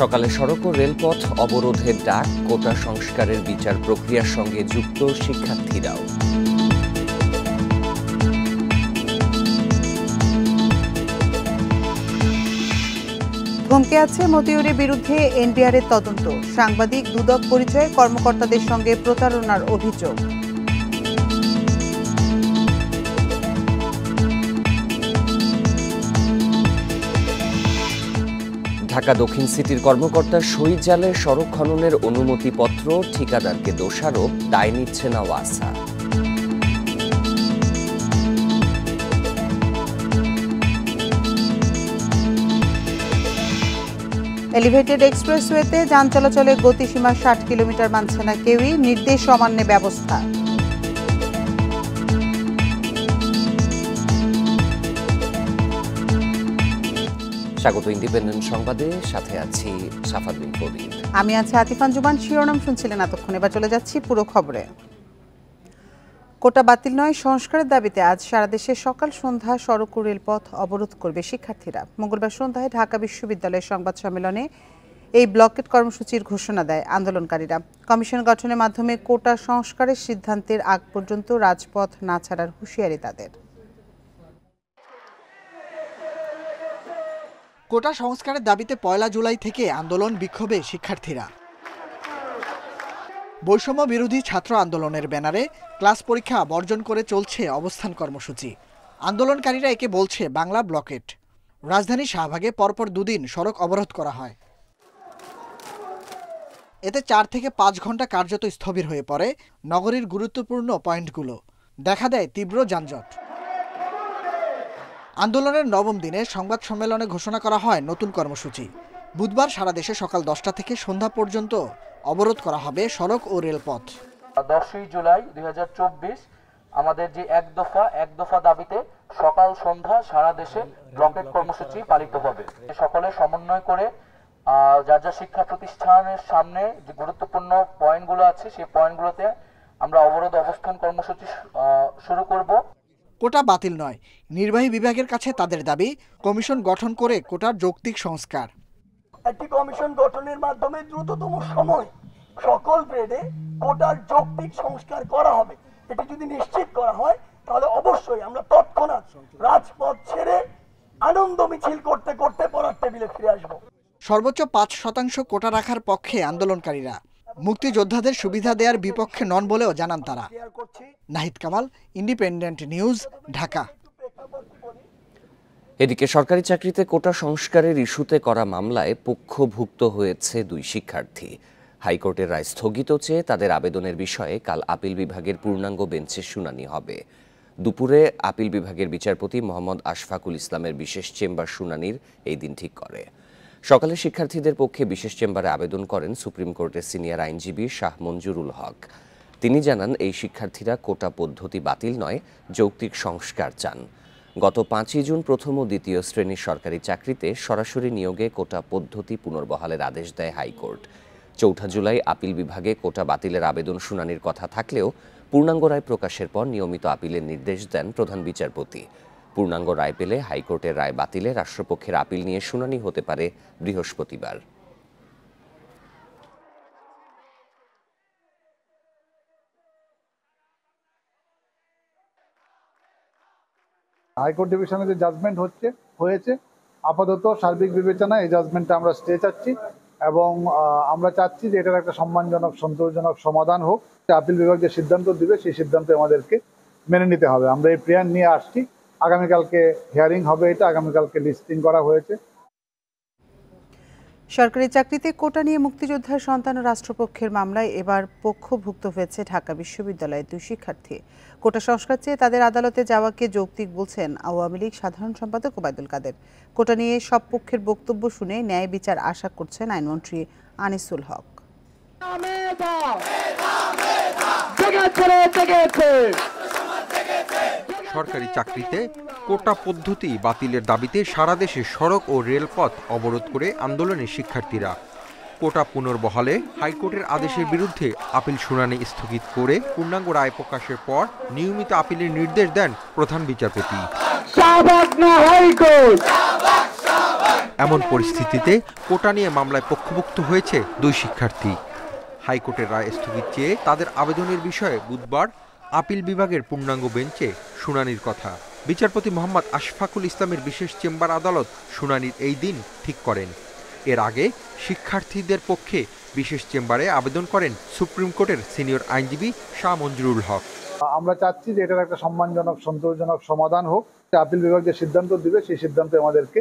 সকালে সড়ক ও রেলপথ অবরোধের ডাক কোটা সংস্কারের বিচার প্রক্রিয়ার সঙ্গে যুক্ত শিক্ষার্থীরাও থমকে আছে মতিউরের বিরুদ্ধে এনবিআরের তদন্ত সাংবাদিক দুদক পরিচয়ে কর্মকর্তাদের সঙ্গে প্রতারণার অভিযোগ ঢাকা দক্ষিণ সিটির কর্মকর্তা শহীদ জালে সড়ক খননের অনুমতিপত্র ঠিকাদারকে দোষারোপ দায় নিচ্ছে না ওয়াসা এলিভেটেড এক্সপ্রেসওয়েতে যান চলাচলের গতিসীমা ষাট কিলোমিটার মানছে না কেউই নির্দেশ অমান্যে ব্যবস্থা স্বাগত ইন্ডিপেন্ডেন্ট সংবাদে সাথে আছি সাফাদুল কবির আমি আছি আতিফান জুবান শিরোনাম শুনছিলেন এতক্ষণ এবার চলে যাচ্ছি পুরো খবরে কোটা বাতিল নয় সংস্কারের দাবিতে আজ সারা দেশে সকাল সন্ধ্যা সড়ক ও রেলপথ অবরোধ করবে শিক্ষার্থীরা মঙ্গলবার সন্ধ্যায় ঢাকা বিশ্ববিদ্যালয়ের সংবাদ সম্মেলনে এই ব্লকেট কর্মসূচির ঘোষণা দেয় আন্দোলনকারীরা কমিশন গঠনের মাধ্যমে কোটা সংস্কারের সিদ্ধান্তের আগ পর্যন্ত রাজপথ না ছাড়ার হুঁশিয়ারি তাদের কোটা সংস্কারের দাবিতে পয়লা জুলাই থেকে আন্দোলন বিক্ষোভে শিক্ষার্থীরা বৈষম্য বিরোধী ছাত্র আন্দোলনের ব্যানারে ক্লাস পরীক্ষা বর্জন করে চলছে অবস্থান কর্মসূচি আন্দোলনকারীরা একে বলছে বাংলা ব্লকেট রাজধানী শাহবাগে পরপর দুদিন সড়ক অবরোধ করা হয় এতে চার থেকে পাঁচ ঘন্টা কার্যত স্থবির হয়ে পড়ে নগরীর গুরুত্বপূর্ণ পয়েন্টগুলো দেখা দেয় তীব্র যানজট আন্দোলনের নবম দিনে সংবাদ সম্মেলনে ঘোষণা করা হয় নতুন কর্মসূচি বুধবার সারা দেশে সকাল দশটা থেকে সন্ধ্যা পর্যন্ত অবরোধ করা হবে সড়ক ও রেলপথ দশই জুলাই দুই আমাদের যে এক দফা এক দফা দাবিতে সকাল সন্ধ্যা সারা দেশে ব্লকেট কর্মসূচি পালিত হবে সকলে সমন্বয় করে যার যা শিক্ষা প্রতিষ্ঠানের সামনে যে গুরুত্বপূর্ণ পয়েন্টগুলো আছে সেই পয়েন্টগুলোতে আমরা অবরোধ অবস্থান কর্মসূচি শুরু করব কোটা বাতিল নয় নির্বাহী বিভাগের কাছে তাদের দাবি কমিশন গঠন করে কোটার যৌক্তিক সংস্কার একটি কমিশন গঠনের মাধ্যমে দ্রুততম সময় সকল গ্রেডে কোটার যৌক্তিক সংস্কার করা হবে এটি যদি নিশ্চিত করা হয় তাহলে অবশ্যই আমরা তৎক্ষণাৎ রাজপথ ছেড়ে আনন্দ মিছিল করতে করতে পড়ার টেবিলে ফিরে আসব সর্বোচ্চ পাঁচ শতাংশ কোটা রাখার পক্ষে আন্দোলনকারীরা মুক্তিযোদ্ধাদের সুবিধা দেওয়ার বিপক্ষে নন বলেও জানান তারা নাহিদ কামাল ইন্ডিপেন্ডেন্ট নিউজ ঢাকা এদিকে সরকারি চাকরিতে কোটা সংস্কারের ইস্যুতে করা মামলায় পক্ষভুক্ত হয়েছে দুই শিক্ষার্থী হাইকোর্টের রায় স্থগিত চেয়ে তাদের আবেদনের বিষয়ে কাল আপিল বিভাগের পূর্ণাঙ্গ বেঞ্চে শুনানি হবে দুপুরে আপিল বিভাগের বিচারপতি মোহাম্মদ আশফাকুল ইসলামের বিশেষ চেম্বার শুনানির এই দিন ঠিক করে সকালে শিক্ষার্থীদের পক্ষে বিশেষ চেম্বারে আবেদন করেন সুপ্রিম কোর্টের সিনিয়র আইনজীবী শাহ মঞ্জুরুল হক তিনি জানান এই শিক্ষার্থীরা কোটা পদ্ধতি বাতিল নয় যৌক্তিক সংস্কার চান গত পাঁচই জুন প্রথম ও দ্বিতীয় শ্রেণীর সরকারি চাকরিতে সরাসরি নিয়োগে কোটা পদ্ধতি পুনর্বহালের আদেশ দেয় হাইকোর্ট চৌঠা জুলাই আপিল বিভাগে কোটা বাতিলের আবেদন শুনানির কথা থাকলেও পূর্ণাঙ্গ রায় প্রকাশের পর নিয়মিত আপিলের নির্দেশ দেন প্রধান বিচারপতি পূর্ণাঙ্গ রায় পেলে হাইকোর্টের রায় বাতিলে রাষ্ট্রপক্ষের আপিল নিয়ে শুনানি হতে পারে বৃহস্পতিবার হাইকোর্ট ডিভিশনে যে জাজমেন্ট হচ্ছে হয়েছে আপাতত সার্বিক বিবেচনায় এই জাজমেন্টটা আমরা স্টে চাচ্ছি এবং আমরা চাচ্ছি যে এটার একটা সম্মানজনক সন্তোষজনক সমাধান হোক আপিল বিভাগ যে সিদ্ধান্ত দিবে সেই সিদ্ধান্ত আমাদেরকে মেনে নিতে হবে আমরা এই প্রেয়ার নিয়ে আসছি আগামীকালকে হিয়ারিং হবে এটা আগামীকালকে লিস্টিং করা হয়েছে সরকারি চাকরিতে কোটা নিয়ে মুক্তিযোদ্ধার সন্তান রাষ্ট্রপক্ষের মামলায় এবার পক্ষভুক্ত হয়েছে ঢাকা বিশ্ববিদ্যালয়ের দুই শিক্ষার্থী কোটা সংস্কার চেয়ে তাদের আদালতে যাওয়াকে যৌক্তিক বলছেন আওয়ামী লীগ সাধারণ সম্পাদক ওবায়দুল কাদের কোটা নিয়ে সব পক্ষের বক্তব্য শুনে ন্যায় বিচার আশা করছেন আইনমন্ত্রী আনিসুল হক সরকারি চাকরিতে কোটা পদ্ধতি বাতিলের দাবিতে সারা দেশে সড়ক ও রেলপথ অবরোধ করে আন্দোলনের শিক্ষার্থীরা কোটা পুনর্বহালে হাইকোর্টের আদেশের বিরুদ্ধে আপিল শুনানি স্থগিত করে পূর্ণাঙ্গ রায় প্রকাশের পর নিয়মিত আপিলের নির্দেশ দেন প্রধান বিচারপতি এমন পরিস্থিতিতে কোটা নিয়ে মামলায় পক্ষভুক্ত হয়েছে দুই শিক্ষার্থী হাইকোর্টের রায় স্থগিত চেয়ে তাদের আবেদনের বিষয়ে বুধবার আপিল বিভাগের পূর্ণাঙ্গ বেঞ্চে শুনানির কথা বিচারপতি মোহাম্মদ আশফাকুল ইসলামের বিশেষ চেম্বার আদালত শুনানির এই দিন ঠিক করেন এর আগে শিক্ষার্থীদের পক্ষে বিশেষ চেম্বারে আবেদন করেন সুপ্রিম কোর্টের সিনিয়র আইনজীবী শাহ মঞ্জুরুল হক আমরা চাচ্ছি যে এটার একটা সম্মানজনক সন্তোষজনক সমাধান হোক আপিল বিভাগ যে সিদ্ধান্ত দিবে সেই সিদ্ধান্ত আমাদেরকে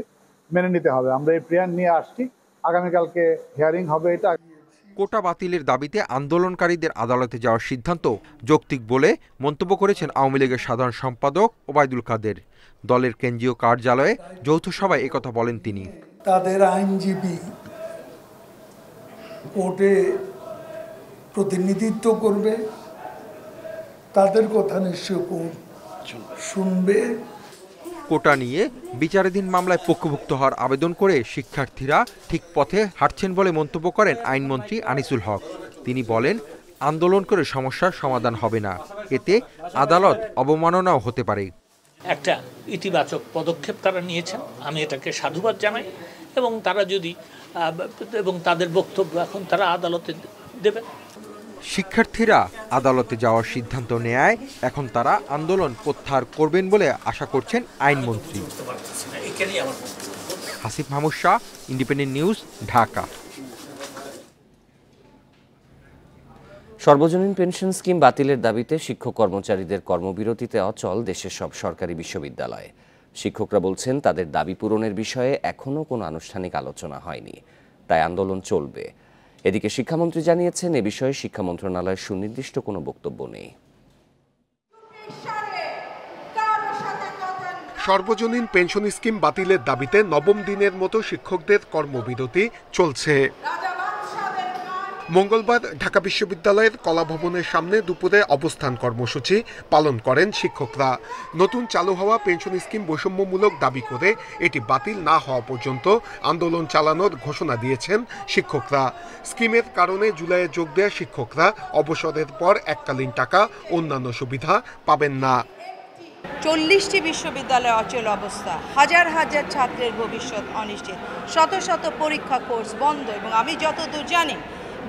মেনে নিতে হবে আমরা এই প্রেয়ার নিয়ে আসছি আগামীকালকে হিয়ারিং হবে এটা কোটা বাতিলের দাবিতে আন্দোলনকারীদের আদালতে যাওয়ার সিদ্ধান্ত যৌক্তিক বলে মন্তব্য করেছেন আওয়ামী লীগের সাধারণ সম্পাদক ওবায়দুল কাদের দলের কেন্দ্রীয় কার্যালয়ে যৌথ সভায় একথা বলেন তিনি তাদের আইনজীবী কোর্টে প্রতিনিধিত্ব করবে তাদের কথা নিশ্চয় কোর্ট শুনবে কোটা নিয়ে বিচারাধীন মামলায় পক্ষভুক্ত হওয়ার আবেদন করে শিক্ষার্থীরা ঠিক পথে হাঁটছেন বলে মন্তব্য করেন আইনমন্ত্রী আনিসুল হক তিনি বলেন আন্দোলন করে সমস্যার সমাধান হবে না এতে আদালত অবমাননাও হতে পারে একটা ইতিবাচক পদক্ষেপ তারা নিয়েছেন আমি এটাকে সাধুবাদ জানাই এবং তারা যদি এবং তাদের বক্তব্য এখন তারা আদালতে দেবেন শিক্ষার্থীরা আদালতে যাওয়ার সিদ্ধান্ত নেয় এখন তারা আন্দোলন প্রত্যাহার করবেন বলে আশা করছেন আইনমন্ত্রী হাসিফ মাহমুদ শাহ ইন্ডিপেন্ডেন্ট নিউজ ঢাকা সর্বজনীন পেনশন স্কিম বাতিলের দাবিতে শিক্ষক কর্মচারীদের কর্মবিরতিতে অচল দেশের সব সরকারি বিশ্ববিদ্যালয়ে শিক্ষকরা বলছেন তাদের দাবি পূরণের বিষয়ে এখনও কোনো আনুষ্ঠানিক আলোচনা হয়নি তাই আন্দোলন চলবে এদিকে শিক্ষামন্ত্রী জানিয়েছেন এ বিষয়ে শিক্ষা মন্ত্রণালয়ের সুনির্দিষ্ট কোনো বক্তব্য নেই সর্বজনীন পেনশন স্কিম বাতিলের দাবিতে নবম দিনের মতো শিক্ষকদের কর্মবিরতি চলছে মঙ্গলবার ঢাকা বিশ্ববিদ্যালয়ের কলাভবনের সামনে দুপুরে অবস্থান কর্মসূচি পালন করেন শিক্ষকরা নতুন চালু হওয়া পেনশন স্কিম বৈষম্যমূলক দাবি করে এটি বাতিল না হওয়া পর্যন্ত আন্দোলন চালানোর ঘোষণা দিয়েছেন শিক্ষকরা স্কিমের কারণে জুলাইয়ে যোগ দেওয়া শিক্ষকরা অবসরের পর এককালীন টাকা অন্যান্য সুবিধা পাবেন না চল্লিশটি বিশ্ববিদ্যালয়ে অচল অবস্থা হাজার হাজার ছাত্রের ভবিষ্যৎ অনিশ্চিত শত শত পরীক্ষা কোর্স বন্ধ এবং আমি যতদূর জানি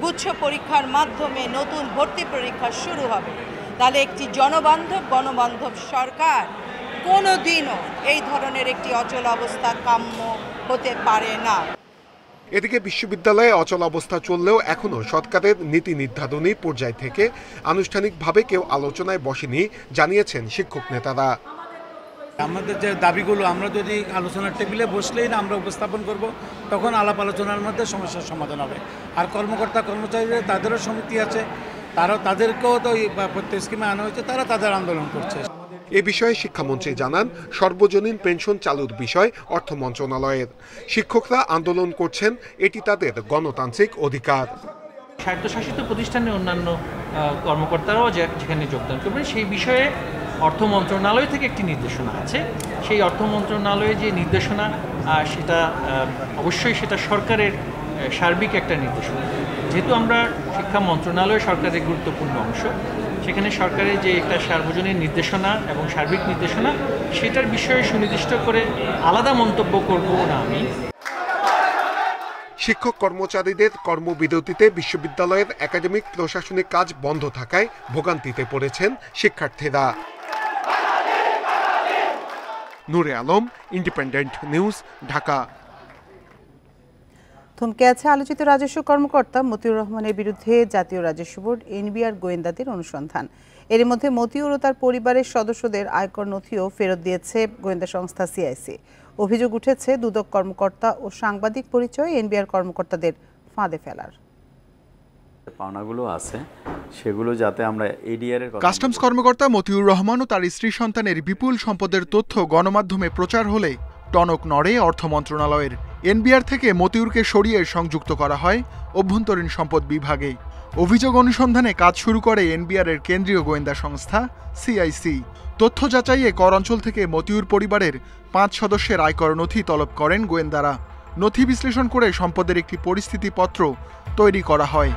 গুচ্ছ পরীক্ষার মাধ্যমে নতুন ভর্তি পরীক্ষা শুরু হবে তাহলে একটি জনবান্ধব গণবান্ধব সরকার কোনো দিনও এই ধরনের একটি অচল অবস্থা কাম্য হতে পারে না এদিকে বিশ্ববিদ্যালয়ে অচল অবস্থা চললেও এখনও সরকারের নীতি নির্ধারণী পর্যায় থেকে আনুষ্ঠানিকভাবে কেউ আলোচনায় বসেনি জানিয়েছেন শিক্ষক নেতারা আমাদের যে দাবিগুলো আমরা যদি আলোচনার টেবিলে বসলেই না আমরা উপস্থাপন করব তখন আলাপ আলোচনার মধ্যে সমস্যার সমাধান হবে আর কর্মকর্তা কর্মচারীরা তাদেরও সমিতি আছে তারা তাদেরকেও তো প্রত্যেক স্কিমে আনা হয়েছে তারা তাদের আন্দোলন করছে এ বিষয়ে শিক্ষামন্ত্রী জানান সর্বজনীন পেনশন চালুর বিষয় অর্থ মন্ত্রণালয়ের শিক্ষকরা আন্দোলন করছেন এটি তাদের গণতান্ত্রিক অধিকার স্বায়ত্তশাসিত প্রতিষ্ঠানের অন্যান্য কর্মকর্তারাও যেখানে যোগদান করবেন সেই বিষয়ে অর্থ মন্ত্রণালয় থেকে একটি নির্দেশনা আছে সেই অর্থ মন্ত্রণালয়ে যে নির্দেশনা সেটা অবশ্যই সেটা সরকারের সার্বিক একটা নির্দেশনা যেহেতু আমরা শিক্ষা মন্ত্রণালয় সরকারের গুরুত্বপূর্ণ অংশ সেখানে সরকারের যে একটা সার্বজনীন নির্দেশনা এবং সার্বিক নির্দেশনা সেটার বিষয়ে সুনির্দিষ্ট করে আলাদা মন্তব্য করব না আমি শিক্ষক কর্মচারীদের কর্মবিরতিতে বিশ্ববিদ্যালয়ের একাডেমিক প্রশাসনিক কাজ বন্ধ থাকায় ভোগান্তিতে পড়েছেন শিক্ষার্থীরা নুরে আলম ইন্ডিপেন্ডেন্ট নিউজ ঢাকা থমকে আছে আলোচিত রাজস্ব কর্মকর্তা মতিউর রহমানের বিরুদ্ধে জাতীয় রাজস্ব বোর্ড এনবিআর গোয়েন্দাদের অনুসন্ধান এর মধ্যে মতিউর ও তার পরিবারের সদস্যদের আয়কর নথিও ফেরত দিয়েছে গোয়েন্দা সংস্থা সিআইসি অভিযোগ উঠেছে দুদক কর্মকর্তা ও সাংবাদিক পরিচয় এনবিআর কর্মকর্তাদের ফাঁদে ফেলার পাওনাগুলো আছে সেগুলো যাতে আমরা এডিআর এর কাস্টমস কর্মকর্তা মতিউর রহমান ও তার স্ত্রী সন্তানের বিপুল সম্পদের তথ্য গণমাধ্যমে প্রচার হলে টনক নড়ে অর্থ মন্ত্রণালয়ের এনবিআর থেকে মতিউরকে সরিয়ে সংযুক্ত করা হয় অভ্যন্তরীণ সম্পদ বিভাগে অভিযোগ অনুসন্ধানে কাজ শুরু করে এনবিআর এর কেন্দ্রীয় গোয়েন্দা সংস্থা সিআইসি তথ্য যাচাইয়ে কর অঞ্চল থেকে মতিউর পরিবারের পাঁচ সদস্যের আয়কর নথি তলব করেন গোয়েন্দারা নথি বিশ্লেষণ করে সম্পদের একটি পরিস্থিতিপত্র তৈরি করা হয়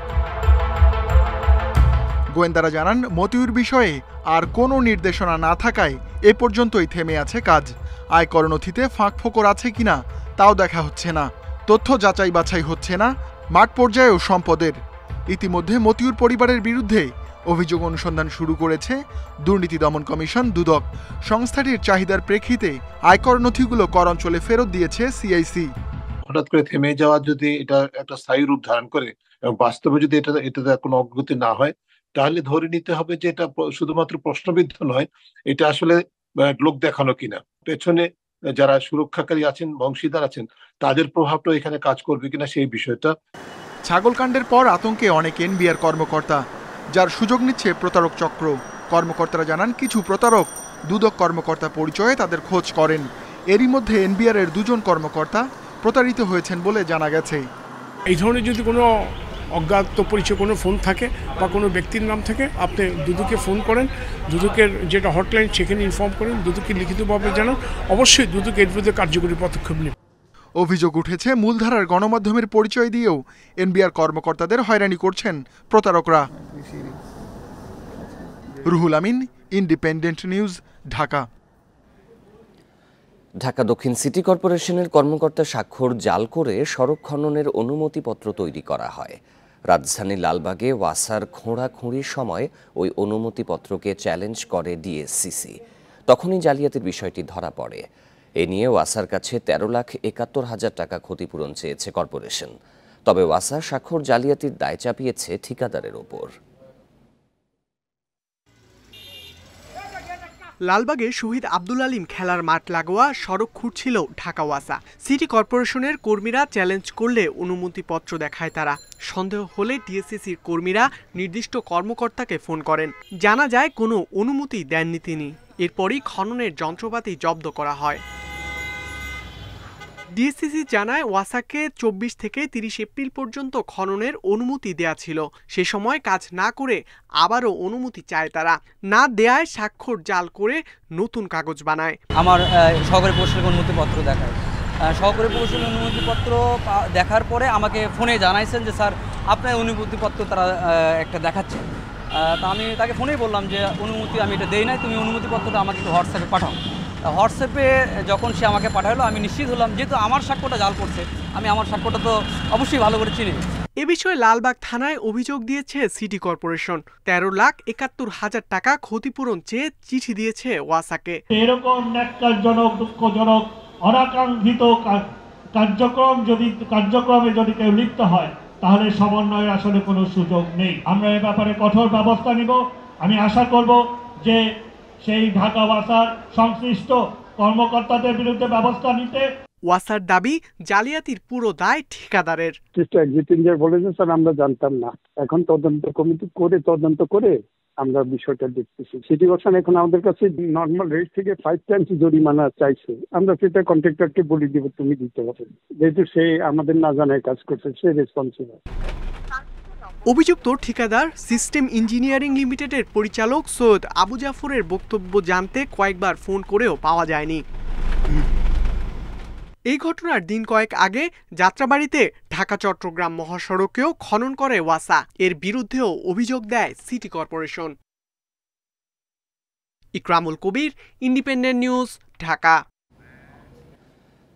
গোয়েন্দারা জানান মতিউর বিষয়ে আর কোনো নির্দেশনা না থাকায় এ পর্যন্তই থেমে আছে কাজ আয়কর নথিতে ফাঁক ফোকর আছে কিনা তাও দেখা হচ্ছে না তথ্য যাচাই বাছাই হচ্ছে না মাঠ পর্যায়েও সম্পদের ইতিমধ্যে মতিউর পরিবারের বিরুদ্ধে অভিযোগ অনুসন্ধান শুরু করেছে দুর্নীতি দমন কমিশন দুদক সংস্থাটির চাহিদার প্রেক্ষিতে আয়কর নথিগুলো কর অঞ্চলে ফেরত দিয়েছে সিআইসি হঠাৎ করে থেমে যাওয়া যদি এটা একটা স্থায়ী রূপ ধারণ করে এবং বাস্তবে যদি এটা এটাতে কোনো অগ্রগতি না হয় তাহলে ধরে নিতে হবে যে এটা শুধুমাত্র প্রশ্নবিদ্ধ নয় এটা আসলে লোক দেখানো কিনা পেছনে যারা সুরক্ষাকারী আছেন বংশীদার আছেন তাদের প্রভাবটা এখানে কাজ করবে কিনা সেই বিষয়টা ছাগলকাণ্ডের পর আতঙ্কে অনেক এনবিআর কর্মকর্তা যার সুযোগ নিচ্ছে প্রতারক চক্র কর্মকর্তারা জানান কিছু প্রতারক দুদক কর্মকর্তা পরিচয়ে তাদের খোঁজ করেন এরই মধ্যে এনবিআর এর দুজন কর্মকর্তা প্রতারিত হয়েছেন বলে জানা গেছে এই ধরনের যদি কোনো অজ্ঞাত পরিচয় কোনো ফোন থাকে বা কোনো ব্যক্তির নাম থাকে আপনি দুদুকে ফোন করেন দুদুকের যেটা হটলাইন সেখানে ইনফর্ম করেন দুদুকে লিখিতভাবে জানান অবশ্যই দুদুকে এর বিরুদ্ধে কার্যকরী পদক্ষেপ নেবেন অভিযোগ উঠেছে মূলধারার গণমাধ্যমের পরিচয় দিয়েও এনবিআর কর্মকর্তাদের হয়রানি করছেন প্রতারকরা রুহুল আমিন ইন্ডিপেন্ডেন্ট নিউজ ঢাকা ঢাকা দক্ষিণ সিটি কর্পোরেশনের কর্মকর্তা স্বাক্ষর জাল করে সড়ক খননের অনুমতিপত্র তৈরি করা হয় রাজধানী লালবাগে ওয়াসার খোঁড়াখুঁড়ির সময় ওই অনুমতিপত্রকে চ্যালেঞ্জ করে ডিএসসিসি তখনই জালিয়াতির বিষয়টি ধরা পড়ে এ নিয়ে ওয়াসার কাছে তেরো লাখ একাত্তর হাজার টাকা ক্ষতিপূরণ চেয়েছে কর্পোরেশন তবে ওয়াসা স্বাক্ষর জালিয়াতির দায় চাপিয়েছে ঠিকাদারের ওপর লালবাগে শহীদ আব্দুল আলিম খেলার মাঠ লাগোয়া সড়ক খুঁড়ছিল ঢাকা ওয়াসা সিটি কর্পোরেশনের কর্মীরা চ্যালেঞ্জ করলে অনুমতিপত্র দেখায় তারা সন্দেহ হলে ডিএসসিসির কর্মীরা নির্দিষ্ট কর্মকর্তাকে ফোন করেন জানা যায় কোনো অনুমতি দেননি তিনি এরপরই খননের যন্ত্রপাতি জব্দ করা হয় ডিএসসিসি জানায় ওয়াসাকে চব্বিশ থেকে তিরিশ এপ্রিল পর্যন্ত খননের অনুমতি দেয়া ছিল সে সময় কাজ না করে আবারও অনুমতি চায় তারা না দেয়ায় স্বাক্ষর জাল করে নতুন কাগজ বানায় আমার সহকারী পরিচালক অনুমতিপত্র দেখায় সহকারী পরিচালক অনুমতিপত্র দেখার পরে আমাকে ফোনে জানাইছেন যে স্যার আপনার অনুমতিপত্র তারা একটা দেখাচ্ছে তা আমি তাকে ফোনেই বললাম যে অনুমতি আমি এটা দেই নাই তুমি অনুমতিপত্রটা আমাকে একটু হোয়াটসঅ্যাপে পাঠাও হোয়াটসঅ্যাপে যখন সে আমাকে পাঠালো আমি নিশ্চিত হলাম যেহেতু আমার সাক্ষ্যটা জাল করছে আমি আমার সাক্ষ্যটা তো অবশ্যই ভালো করে চিনি এ বিষয়ে লালবাগ থানায় অভিযোগ দিয়েছে সিটি কর্পোরেশন তেরো লাখ একাত্তর হাজার টাকা ক্ষতিপূরণ চেয়ে চিঠি দিয়েছে ওয়াসাকে এরকম ন্যাক্কারজনক দুঃখজনক অনাকাঙ্ক্ষিত কার্যক্রম যদি কার্যক্রমে যদি কেউ লিপ্ত হয় তাহলে সমন্বয়ের আসলে কোনো সুযোগ নেই আমরা এ ব্যাপারে কঠোর ব্যবস্থা নিব আমি আশা করব যে সেই ঢাকা ওয়াসার সংশ্লিষ্ট কর্মকর্তাদের বিরুদ্ধে ব্যবস্থা নিতে ওয়াসার দাবি জালিয়াতির পুরো দায় ঠিকাদারের বলেছেন স্যার আমরা জানতাম না এখন তদন্ত কমিটি করে তদন্ত করে আমরা বিষয়টা দেখতেছি সিটি কর্পোরেশন এখন আমাদের কাছে নর্মাল রেট থেকে ফাইভ টাইমস জরিমানা চাইছে আমরা সেটা কন্ট্রাক্টরকে বলে দিব তুমি দিতে পারবে যেহেতু সে আমাদের না জানায় কাজ করছে সে রেসপন্সিবল অভিযুক্ত ঠিকাদার সিস্টেম ইঞ্জিনিয়ারিং লিমিটেডের পরিচালক সৈয়দ আবু জাফরের বক্তব্য জানতে কয়েকবার ফোন করেও পাওয়া যায়নি এই ঘটনার দিন কয়েক আগে যাত্রাবাড়িতে ঢাকা চট্টগ্রাম মহাসড়কেও খনন করে ওয়াসা এর বিরুদ্ধেও অভিযোগ দেয় city corporation Ikramul Kabir Independent News Dhaka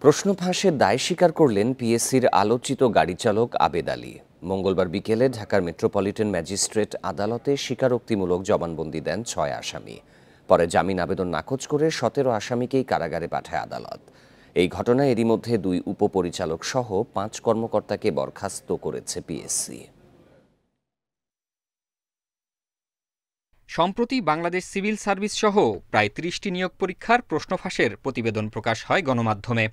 প্রশ্ন ফাঁসে দায় স্বীকার করলেন পিএসসির আলোচিত গাড়ি চালক আবেদ আলী মঙ্গলবার বিকেলে ঢাকার মেট্রোপলিটন ম্যাজিস্ট্রেট আদালতে স্বীকারোক্তিমূলক জবানবন্দি দেন ছয় আসামি পরে জামিন আবেদন নাকচ করে সতেরো আসামিকেই কারাগারে পাঠায় আদালত এই ঘটনায় এরই মধ্যে দুই উপপরিচালক সহ পাঁচ কর্মকর্তাকে বরখাস্ত করেছে পিএসসি সম্প্রতি বাংলাদেশ সিভিল সার্ভিস সহ প্রায় ত্রিশটি নিয়োগ পরীক্ষার প্রশ্ন ফাঁসের প্রতিবেদন প্রকাশ হয় গণমাধ্যমে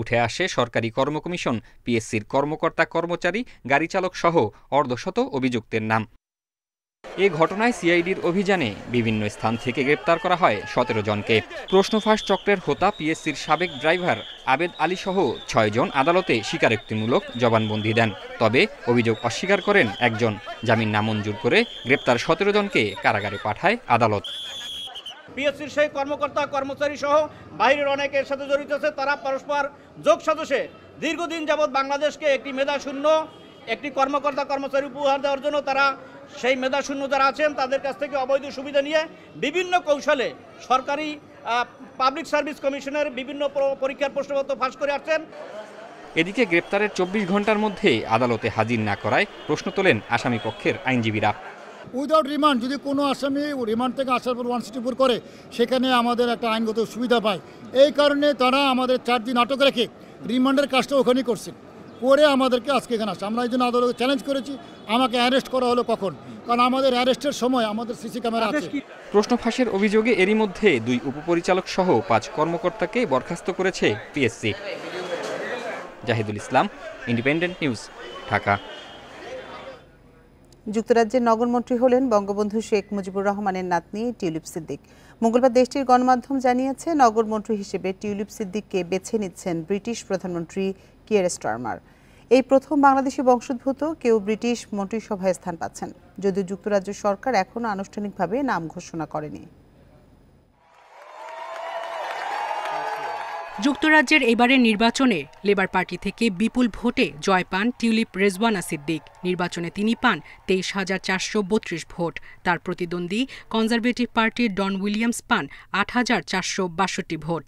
উঠে আসে সরকারি কর্মকমিশন পিএসসির কর্মকর্তা কর্মচারী গাড়ি চালক সহ অর্ধশত অভিযুক্তের নাম এ ঘটনায় সিআইডির অভিযানে বিভিন্ন স্থান থেকে গ্রেপ্তার করা হয় সতেরো জনকে প্রশ্নফাঁস চক্রের হোতা পিএসসির সাবেক ড্রাইভার আবেদ আলী সহ ছয়জন আদালতে স্বীকারোক্তিমূলক জবানবন্দি দেন তবে অভিযোগ অস্বীকার করেন একজন জামিন নামঞ্জুর করে গ্রেপ্তার সতেরো জনকে কারাগারে পাঠায় আদালত পিএসসির সেই কর্মকর্তা কর্মচারী সহ বাইরের অনেকের সাথে জড়িত আছে তারা পরস্পর যোগ সদস্যে দীর্ঘদিন যাবৎ বাংলাদেশকে একটি মেধা শূন্য একটি কর্মকর্তা কর্মচারী উপহার দেওয়ার জন্য তারা সেই মেধাশূন্য যারা আছেন তাদের কাছ থেকে অবৈধ সুবিধা নিয়ে বিভিন্ন কৌশলে সরকারি পাবলিক সার্ভিস কমিশনের বিভিন্ন পরীক্ষার প্রশ্নপত্র ফাঁস করে আসছেন এদিকে গ্রেপ্তারের চব্বিশ ঘন্টার মধ্যে আদালতে হাজির না করায় প্রশ্ন তোলেন আসামি পক্ষের আইনজীবীরা উইদাউট রিমান্ড যদি কোনো আসামি রিমান্ড থেকে আসার পর ওয়ান সিটি ফোর করে সেখানে আমাদের একটা আইনগত সুবিধা পায় এই কারণে তারা আমাদের চার দিন আটক রেখে রিমান্ডের কাজটা ওখানেই করছেন করে আমাদেরকে আজকে এখানে আসছে আমরা এই জন্য আদালতে চ্যালেঞ্জ করেছি আমাকে অ্যারেস্ট করা হলো কখন কারণ আমাদের অ্যারেস্টের সময় আমাদের সিসি ক্যামেরা আছে প্রশ্ন ফাঁসের অভিযোগে এরই মধ্যে দুই উপপরিচালক সহ পাঁচ কর্মকর্তাকে বরখাস্ত করেছে PSC Zahidul Islam Independent News Dhaka যুক্তরাজ্যের নগরমন্ত্রী হলেন বঙ্গবন্ধু শেখ মুজিবুর রহমানের নাতনি টিউলিপ সিদ্দিক মঙ্গলবার দেশটির গণমাধ্যম জানিয়েছে নগরমন্ত্রী হিসেবে টিউলিপ সিদ্দিককে বেছে নিচ্ছেন ব্রিটিশ প্রধানমন্ত্রী কিয়ার স্টার্মার এই প্রথম বাংলাদেশি বংশোদ্ভূত কেউ ব্রিটিশ মন্ত্রিসভায় স্থান পাচ্ছেন যদিও যুক্তরাজ্য সরকার এখনও আনুষ্ঠানিকভাবে নাম ঘোষণা করেনি যুক্তরাজ্যের এবারের নির্বাচনে লেবার পার্টি থেকে বিপুল ভোটে জয় পান টিউলিপ রেজওয়ানা সিদ্দিক নির্বাচনে তিনি পান তেইশ হাজার চারশো বত্রিশ ভোট তার প্রতিদ্বন্দ্বী কনজারভেটিভ পার্টির ডন উইলিয়ামস পান আট হাজার চারশো বাষট্টি ভোট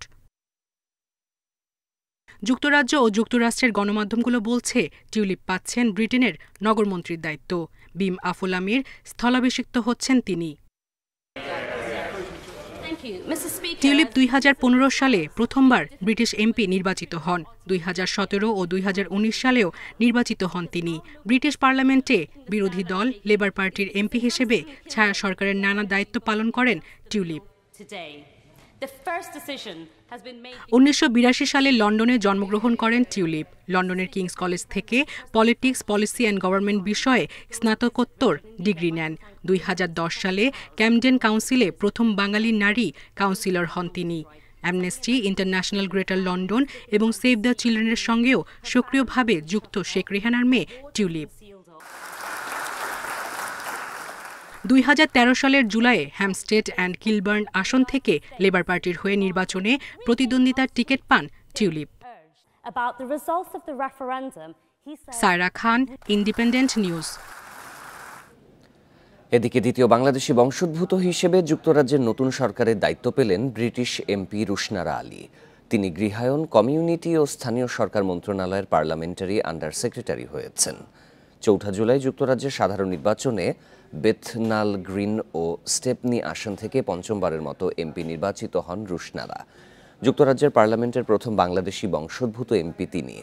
যুক্তরাজ্য ও যুক্তরাষ্ট্রের গণমাধ্যমগুলো বলছে টিউলিপ পাচ্ছেন ব্রিটেনের নগরমন্ত্রীর দায়িত্ব বিম আফুলামির স্থলাভিষিক্ত হচ্ছেন তিনি টিউলিপ দুই সালে প্রথমবার ব্রিটিশ এমপি নির্বাচিত হন দুই ও দুই সালেও নির্বাচিত হন তিনি ব্রিটিশ পার্লামেন্টে বিরোধী দল লেবার পার্টির এমপি হিসেবে ছায়া সরকারের নানা দায়িত্ব পালন করেন টিউলিপ উনিশশো সালে লন্ডনে জন্মগ্রহণ করেন টিউলিপ লন্ডনের কিংস কলেজ থেকে পলিটিক্স পলিসি অ্যান্ড গভর্নমেন্ট বিষয়ে স্নাতকোত্তর ডিগ্রি নেন দুই সালে ক্যামডেন কাউন্সিলে প্রথম বাঙালি নারী কাউন্সিলর হন তিনি অ্যামনেস্টি ইন্টারন্যাশনাল গ্রেটার লন্ডন এবং সেভ দ্য চিলড্রেনের সঙ্গেও সক্রিয়ভাবে যুক্ত শেখ রেহানার মেয়ে টিউলিপ দুই সালের জুলাইয়ে হ্যামস্টেড অ্যান্ড কিলবার্ন আসন থেকে লেবার পার্টির হয়ে নির্বাচনে প্রতিদ্বন্দ্বিতার টিকিট পান Tulip Saira Khan Independent News এদিকে দ্বিতীয় বাংলাদেশী বংশোদ্ভূত হিসেবে যুক্তরাজ্যের নতুন সরকারের দায়িত্ব পেলেন ব্রিটিশ এমপি রুশনারা আলী তিনি গৃহায়ন কমিউনিটি ও স্থানীয় সরকার মন্ত্রণালয়ের পার্লামেন্টারি আন্ডার সেক্রেটারি হয়েছেন চৌঠা জুলাই যুক্তরাজ্যের সাধারণ নির্বাচনে বেথনাল গ্রিন ও স্টেপনি আসন থেকে পঞ্চমবারের মতো এমপি নির্বাচিত হন রুশনারা যুক্তরাজ্যের পার্লামেন্টের প্রথম বাংলাদেশি বংশোদ্ভূত এমপি তিনি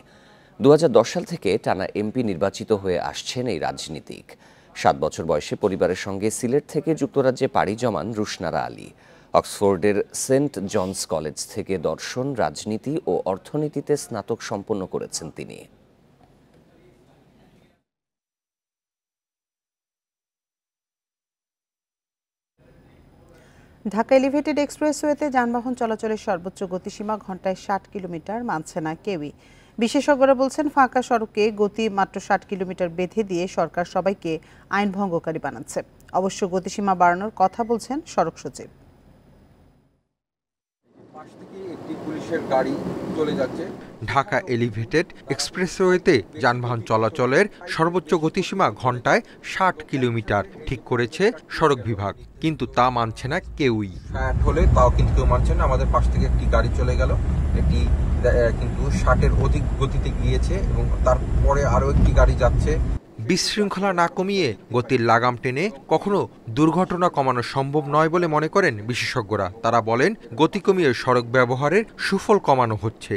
দু সাল থেকে টানা এমপি নির্বাচিত হয়ে আসছেন এই রাজনীতিক সাত বছর বয়সে পরিবারের সঙ্গে সিলেট থেকে যুক্তরাজ্যে পাড়ি জমান রুশনারা আলী অক্সফোর্ডের সেন্ট জনস কলেজ থেকে দর্শন রাজনীতি ও অর্থনীতিতে স্নাতক সম্পন্ন করেছেন তিনি ঢাকা এলিভেটেড এক্সপ্রেসওয়েতে যানবাহন চলাচলের সর্বোচ্চ গতিসীমা ঘন্টায় ষাট কিলোমিটার মানছে না কেউই বিশেষজ্ঞরা বলছেন ফাঁকা সড়কে গতি মাত্র ষাট কিলোমিটার বেঁধে দিয়ে সরকার সবাইকে আইন ভঙ্গকারী বানাচ্ছে অবশ্য গতিসীমা বাড়ানোর কথা বলছেন সড়ক সচিব ঢাকা এলিভেটেড এক্সপ্রেসওয়েতে যানবাহন চলাচলের সর্বোচ্চ গতিসীমা ঘন্টায় ষাট কিলোমিটার ঠিক করেছে সড়ক বিভাগ কিন্তু তা মানছে না কেউই ষাট হলে তাও কিন্তু কেউ মানছে না আমাদের পাশ থেকে একটি গাড়ি চলে গেল এটি কিন্তু ষাটের অধিক গতিতে গিয়েছে এবং তারপরে আরও একটি গাড়ি যাচ্ছে বিশৃঙ্খলা না কমিয়ে গতির লাগাম টেনে কখনো দুর্ঘটনা কমানো সম্ভব নয় বলে মনে করেন বিশেষজ্ঞরা তারা বলেন গতি কমিয়ে সড়ক ব্যবহারের সুফল কমানো হচ্ছে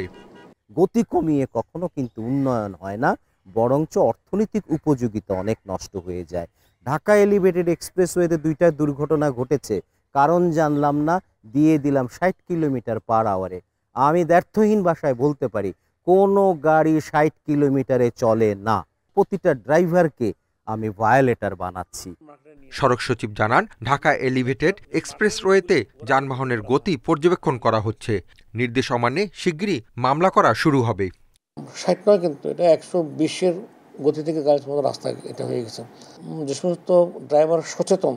গতি কমিয়ে কখনো কিন্তু উন্নয়ন হয় না বরঞ্চ অর্থনৈতিক উপযোগিতা অনেক নষ্ট হয়ে যায় ঢাকা এলিভেটেড এক্সপ্রেসওয়েতে দুইটা দুর্ঘটনা ঘটেছে কারণ জানলাম না দিয়ে দিলাম ষাট কিলোমিটার পার আওয়ারে আমি ব্যর্থহীন ভাষায় বলতে পারি কোনো গাড়ি ষাট কিলোমিটারে চলে না প্রতিটা ড্রাইভারকে আমি ভায়োলেটার বানাচ্ছি সড়ক সচিব জানান ঢাকা এলিভেটেড এক্সপ্রেস এক্সপ্রেসওয়েতে যানবাহনের গতি পর্যবেক্ষণ করা হচ্ছে নির্দেশ অমান্যে শিগগিরই মামলা করা শুরু হবে ষাট নয় কিন্তু এটা একশো বিশের গতি থেকে গাড়ি চালানোর রাস্তা এটা হয়ে গেছে যে সমস্ত ড্রাইভার সচেতন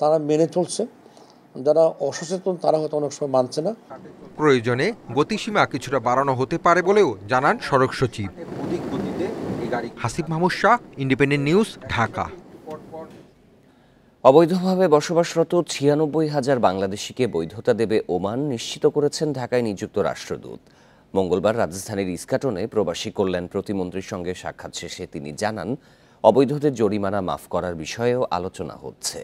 তারা মেনে চলছে যারা অসচেতন তারা হয়তো অনেক সময় মানছে না প্রয়োজনে গতিসীমা কিছুটা বাড়ানো হতে পারে বলেও জানান সড়ক সচিব অধিক গতিতে হাসিব মাহমুদ শাহ ইন্ডিপেন্ডেন্ট নিউজ ঢাকা অবৈধভাবে বসবাসরত ছিয়ানব্বই হাজার বাংলাদেশিকে বৈধতা দেবে ওমান নিশ্চিত করেছেন ঢাকায় নিযুক্ত রাষ্ট্রদূত মঙ্গলবার রাজধানীর ইস্কাটনে প্রবাসী কল্যাণ প্রতিমন্ত্রীর সঙ্গে সাক্ষাৎ শেষে তিনি জানান অবৈধদের জরিমানা মাফ করার বিষয়েও আলোচনা হচ্ছে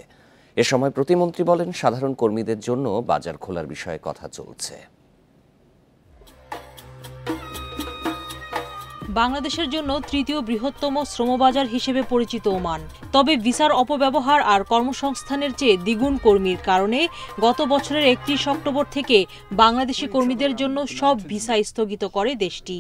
এ সময় প্রতিমন্ত্রী বলেন সাধারণ কর্মীদের জন্য বাজার খোলার বিষয়ে কথা চলছে বাংলাদেশের জন্য তৃতীয় বৃহত্তম শ্রমবাজার হিসেবে পরিচিত ওমান তবে ভিসার অপব্যবহার আর কর্মসংস্থানের চেয়ে দ্বিগুণ কর্মীর কারণে গত বছরের একত্রিশ অক্টোবর থেকে বাংলাদেশি কর্মীদের জন্য সব ভিসা স্থগিত করে দেশটি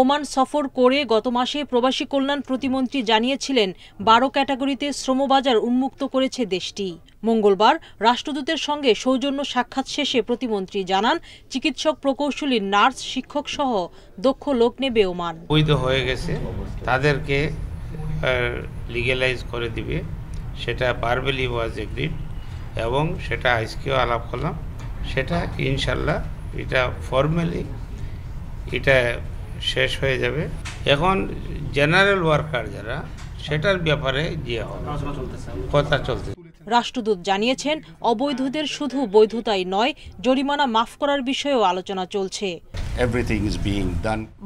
ওমান সফর করে গত মাসে প্রবাসী কল্যাণ প্রতিমন্ত্রী জানিয়েছিলেন বারো ক্যাটাগরিতে শ্রমবাজার উন্মুক্ত করেছে দেশটি মঙ্গলবার রাষ্ট্রদূতের সঙ্গে সৌজন্য সাক্ষাৎ শেষে প্রতিমন্ত্রী জানান চিকিৎসক প্রকৌশলী নার্স শিক্ষক সহ দক্ষ লোক নেবে ওমান বৈধ হয়ে গেছে তাদেরকে লিগেলাইজ করে দিবে সেটা বারবেলি ওয়াজ এগ্রিড এবং সেটা আজকেও আলাপ করলাম সেটা ইনশাল্লাহ এটা ফর্মালি এটা শেষ হয়ে যাবে এখন জেনারেল ওয়ার্কার যারা সেটার ব্যাপারে যে কথা চলছে রাষ্ট্রদূত জানিয়েছেন অবৈধদের শুধু বৈধতাই নয় জরিমানা মাফ করার বিষয়েও আলোচনা চলছে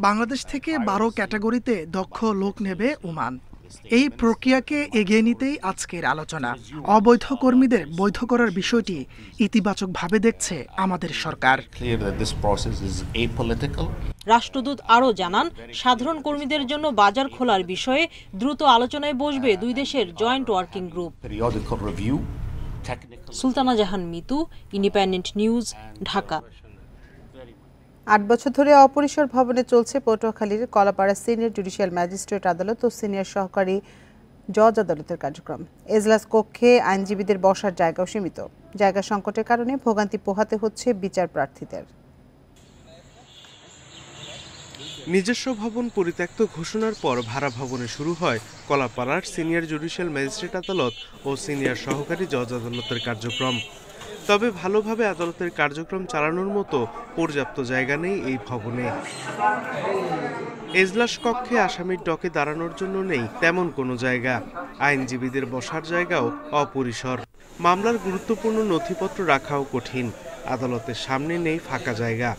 বাংলাদেশ থেকে বারো ক্যাটাগরিতে দক্ষ লোক নেবে ওমান এই প্রক্রিয়াকে এগিয়ে নিতেই আজকের আলোচনা অবৈধ কর্মীদের বৈধ করার বিষয়টি ইতিবাচকভাবে দেখছে আমাদের সরকার রাষ্ট্রদূত আরও জানান সাধারণ কর্মীদের জন্য বাজার খোলার বিষয়ে দ্রুত আলোচনায় বসবে দুই দেশের joint working group Sultana Jahan Mitu Independent News Dhaka আট বছর ধরে অপরিসর ভবনে চলছে পটুয়াখালীর কলাপাড়া সিনিয়র জুডিশিয়াল ম্যাজিস্ট্রেট আদালত ও সিনিয়র সহকারী জজ আদালতের কার্যক্রম এজলাস কক্ষে আইনজীবীদের বসার জায়গাও সীমিত জায়গা সংকটের কারণে ভোগান্তি পোহাতে হচ্ছে বিচার প্রার্থীদের নিজস্ব ভবন পরিত্যক্ত ঘোষণার পর ভাড়া ভবনে শুরু হয় কলাপাড়ার সিনিয়র জুডিশিয়াল ম্যাজিস্ট্রেট আদালত ও সিনিয়র সহকারী জজ আদালতের কার্যক্রম তবে ভালোভাবে আদালতের কার্যক্রম চালানোর মতো পর্যাপ্ত জায়গা নেই এই ভবনে এজলাস কক্ষে আসামির ডকে দাঁড়ানোর জন্য নেই তেমন কোনো জায়গা আইনজীবীদের বসার জায়গাও অপরিসর মামলার গুরুত্বপূর্ণ নথিপত্র রাখাও কঠিন আদালতের সামনে নেই ফাঁকা জায়গা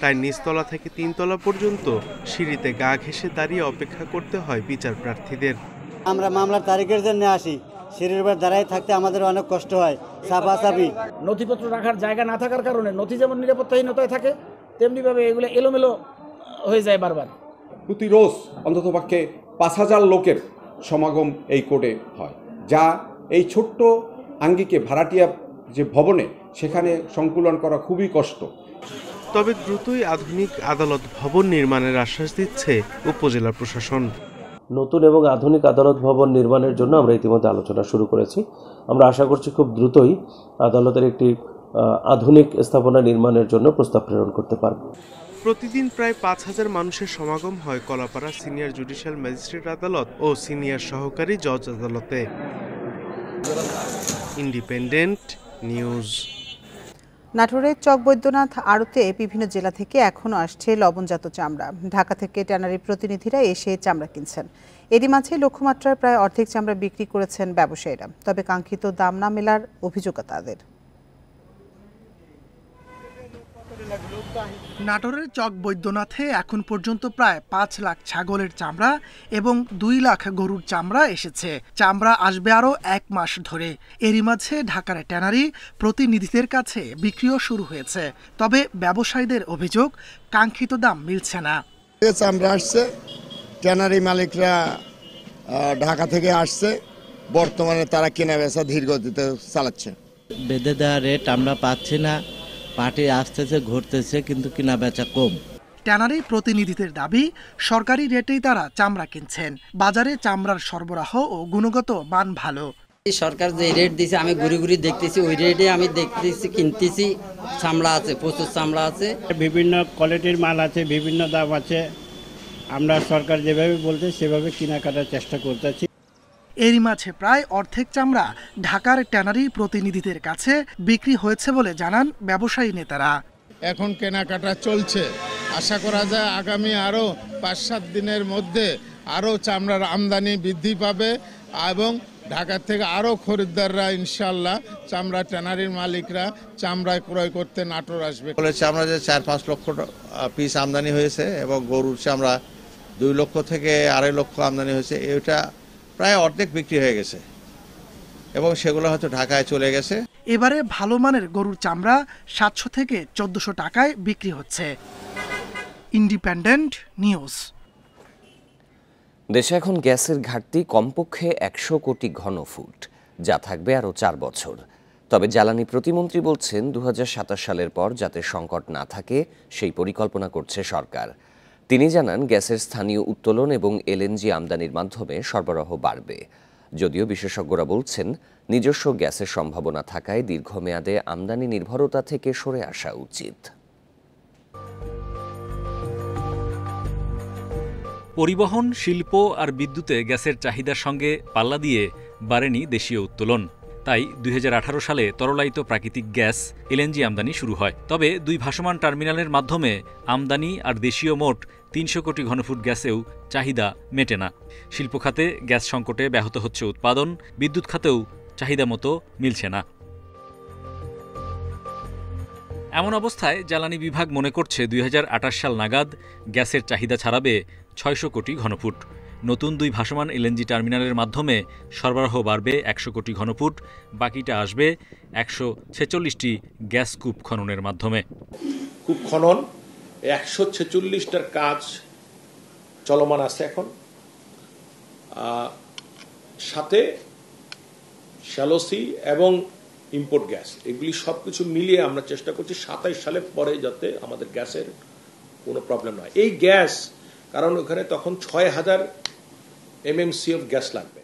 তাই নিচতলা থেকে তিনতলা পর্যন্ত সিঁড়িতে গা ঘেঁষে দাঁড়িয়ে অপেক্ষা করতে হয় বিচার প্রার্থীদের আমরা মামলার তারিখের জন্য আসি সিঁড়ির উপর দাঁড়াই থাকতে আমাদের অনেক কষ্ট হয় চাপাচাপি নথিপত্র রাখার জায়গা না থাকার কারণে নথি যেমন নিরাপত্তাহীনতায় থাকে তেমনিভাবে এগুলো এলোমেলো হয়ে যায় বারবার প্রতি রোজ অন্ততপক্ষে পাঁচ হাজার লোকের সমাগম এই কোর্টে হয় যা এই ছোট্ট আঙ্গিকে ভাড়াটিয়া যে ভবনে সেখানে সংকুলন করা খুবই কষ্ট তবে দ্রুতই আধুনিক আদালত ভবন নির্মাণের আশ্বাস দিচ্ছে উপজেলা প্রশাসন নতুন এবং আধুনিক আদালত ভবন নির্মাণের জন্য আমরা ইতিমধ্যে আলোচনা শুরু করেছি আমরা আশা করছি খুব দ্রুতই আদালতের একটি আধুনিক স্থাপনা নির্মাণের জন্য প্রস্তাব প্রেরণ করতে পারব প্রতিদিন প্রায় পাঁচ হাজার মানুষের সমাগম হয় কলাপাড়া সিনিয়র জুডিশিয়াল ম্যাজিস্ট্রেট আদালত ও সিনিয়র সহকারী জজ আদালতে ইন্ডিপেন্ডেন্ট নিউজ নাটোরের চক বৈদ্যনাথ আড়তে বিভিন্ন জেলা থেকে এখনও আসছে লবণজাত চামড়া ঢাকা থেকে ট্যানারি প্রতিনিধিরা এসে চামড়া কিনছেন এরই মাঝে লক্ষ্যমাত্রায় প্রায় অর্ধেক চামড়া বিক্রি করেছেন ব্যবসায়ীরা তবে কাঙ্ক্ষিত দাম না মেলার অভিযোগ তাদের নাটোরের চক বৈদ্যনাথে এখন পর্যন্ত প্রায় পাঁচ লাখ ছাগলের চামড়া এবং দুই লাখ গরুর চামড়া এসেছে চামড়া আসবে আরও এক মাস ধরে এরই মাঝে ঢাকার ট্যানারি প্রতিনিধিদের কাছে বিক্রিও শুরু হয়েছে তবে ব্যবসায়ীদের অভিযোগ কাঙ্ক্ষিত দাম মিলছে না চামড়া আসছে ট্যানারি মালিকরা ঢাকা থেকে আসছে বর্তমানে তারা কেনা বেচা ধীর গতিতে চালাচ্ছে বেঁধে দেওয়া রেট আমরা পাচ্ছি না পার্টি আসতেছে ঘুরতেছে কিন্তু কিনা বেচা কম ট্যানারি প্রতিনিধিদের দাবি সরকারি রেটেই তারা চামড়া কিনছেন বাজারে চামড়ার সরবরাহ ও গুণগত মান ভালো সরকার যে রেট দিছে আমি ঘুরে ঘুরে দেখতেছি ওই রেটে আমি দেখতেছি কিনতেছি চামড়া আছে প্রচুর চামড়া আছে বিভিন্ন কোয়ালিটির মাল আছে বিভিন্ন দাম আছে আমরা সরকার যেভাবে বলছে সেভাবে কেনাকাটার চেষ্টা করতেছি এরই মাঝে প্রায় অর্ধেক চামড়া ঢাকার ট্যানারি প্রতিনিধিদের কাছে বিক্রি হয়েছে বলে জানান ব্যবসায়ী নেতারা এখন কেনাকাটা চলছে আশা করা যায় আগামী আরও পাঁচ সাত দিনের মধ্যে আরও চামড়ার আমদানি বৃদ্ধি পাবে এবং ঢাকা থেকে আরও খরিদ্দাররা ইনশাল্লাহ চামড়া ট্যানারির মালিকরা চামড়ায় ক্রয় করতে নাটোর আসবে ফলে চামড়া যে চার পাঁচ লক্ষ পিস আমদানি হয়েছে এবং গরুর চামড়া দুই লক্ষ থেকে আড়াই লক্ষ আমদানি হয়েছে এটা প্রায় অর্ধেক বিক্রি হয়ে গেছে এবং সেগুলো হয়তো ঢাকায় চলে গেছে এবারে ভালো মানের গরুর চামড়া সাতশো থেকে চোদ্দশো টাকায় বিক্রি হচ্ছে ইন্ডিপেন্ডেন্ট নিউজ দেশে এখন গ্যাসের ঘাটতি কমপক্ষে একশো কোটি ঘনফুট যা থাকবে আরও চার বছর তবে জ্বালানি প্রতিমন্ত্রী বলছেন দু সালের পর যাতে সংকট না থাকে সেই পরিকল্পনা করছে সরকার তিনি জানান গ্যাসের স্থানীয় উত্তোলন এবং এলএনজি আমদানির মাধ্যমে সরবরাহ বাড়বে যদিও বিশেষজ্ঞরা বলছেন নিজস্ব গ্যাসের সম্ভাবনা থাকায় দীর্ঘমেয়াদে আমদানি নির্ভরতা থেকে সরে আসা উচিত পরিবহন শিল্প আর বিদ্যুতে গ্যাসের চাহিদার সঙ্গে পাল্লা দিয়ে বাড়েনি দেশীয় উত্তোলন তাই দুই সালে তরলায়িত প্রাকৃতিক গ্যাস এলএনজি আমদানি শুরু হয় তবে দুই ভাসমান টার্মিনালের মাধ্যমে আমদানি আর দেশীয় মোট তিনশো কোটি ঘনফুট গ্যাসেও চাহিদা মেটে না শিল্প খাতে গ্যাস সংকটে ব্যাহত হচ্ছে উৎপাদন বিদ্যুৎ খাতেও চাহিদা মতো মিলছে না এমন অবস্থায় জ্বালানি বিভাগ মনে করছে দুই সাল নাগাদ গ্যাসের চাহিদা ছাড়াবে ছয়শো কোটি ঘনফুট নতুন দুই ভাসমান এলএনজি টার্মিনালের মাধ্যমে সরবরাহ বাড়বে একশো কোটি ঘনফুট বাকিটা আসবে একশো ছেচল্লিশটি গ্যাস কূপ খননের মাধ্যমে কূপ খনন একশো ছেচল্লিশটার কাজ চলমান আছে এখন সাথে শ্যালোসি এবং ইম্পোর্ট গ্যাস এগুলি সব কিছু মিলিয়ে আমরা চেষ্টা করছি সাতাইশ সালের পরে যাতে আমাদের গ্যাসের কোনো প্রবলেম নয় এই গ্যাস কারণ ওখানে তখন ছয় হাজার এমএমসি অফ গ্যাস লাগবে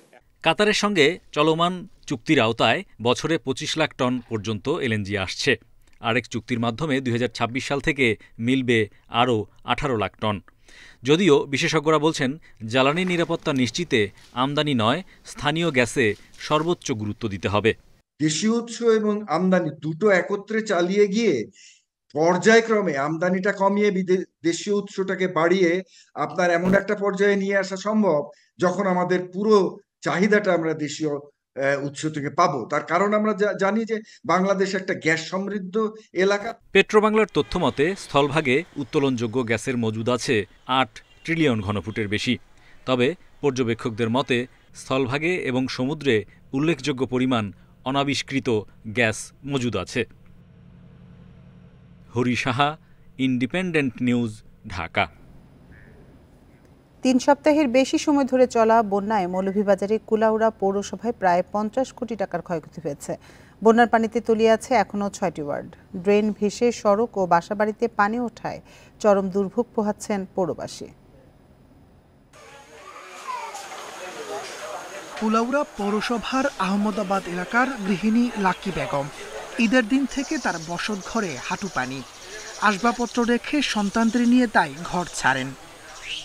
কাতারের সঙ্গে চলমান চুক্তির আওতায় বছরে পঁচিশ লাখ টন পর্যন্ত এলএনজি আসছে আরেক চুক্তির মাধ্যমে দুই সাল থেকে মিলবে আরও আঠারো লাখ টন যদিও বিশেষজ্ঞরা বলছেন জ্বালানি নিরাপত্তা নিশ্চিতে আমদানি নয় স্থানীয় গ্যাসে সর্বোচ্চ গুরুত্ব দিতে হবে দেশীয় উৎস এবং আমদানি দুটো একত্রে চালিয়ে গিয়ে পর্যায়ক্রমে আমদানিটা কমিয়ে দেশীয় উৎসটাকে বাড়িয়ে আপনার এমন একটা পর্যায়ে নিয়ে আসা সম্ভব যখন আমাদের পুরো চাহিদাটা আমরা দেশীয় উৎস থেকে পাবো তার কারণ আমরা জানি যে বাংলাদেশ একটা গ্যাস সমৃদ্ধ এলাকা পেট্রোবাংলার তথ্য মতে স্থলভাগে উত্তোলনযোগ্য গ্যাসের মজুদ আছে আট ট্রিলিয়ন ঘনফুটের বেশি তবে পর্যবেক্ষকদের মতে স্থলভাগে এবং সমুদ্রে উল্লেখযোগ্য পরিমাণ অনাবিষ্কৃত গ্যাস মজুদ আছে হরি সাহা ইন্ডিপেন্ডেন্ট নিউজ ঢাকা তিন সপ্তাহের বেশি সময় ধরে চলা বন্যায় মৌলভীবাজারে কুলাউড়া পৌরসভায় প্রায় পঞ্চাশ কোটি টাকার ক্ষয়ক্ষতি হয়েছে বন্যার পানিতে তলিয়ে আছে এখনও ছয়টি ওয়ার্ড ড্রেন ভেসে সড়ক ও বাসাবাড়িতে পানি ওঠায় চরম দুর্ভোগ পোহাচ্ছেন পৌরবাসী কুলাউড়া পৌরসভার আহমদাবাদ এলাকার গৃহিণী লাকি বেগম ঈদের দিন থেকে তার বসত ঘরে হাঁটু পানি আসবাবপত্র রেখে সন্তানদের নিয়ে তাই ঘর ছাড়েন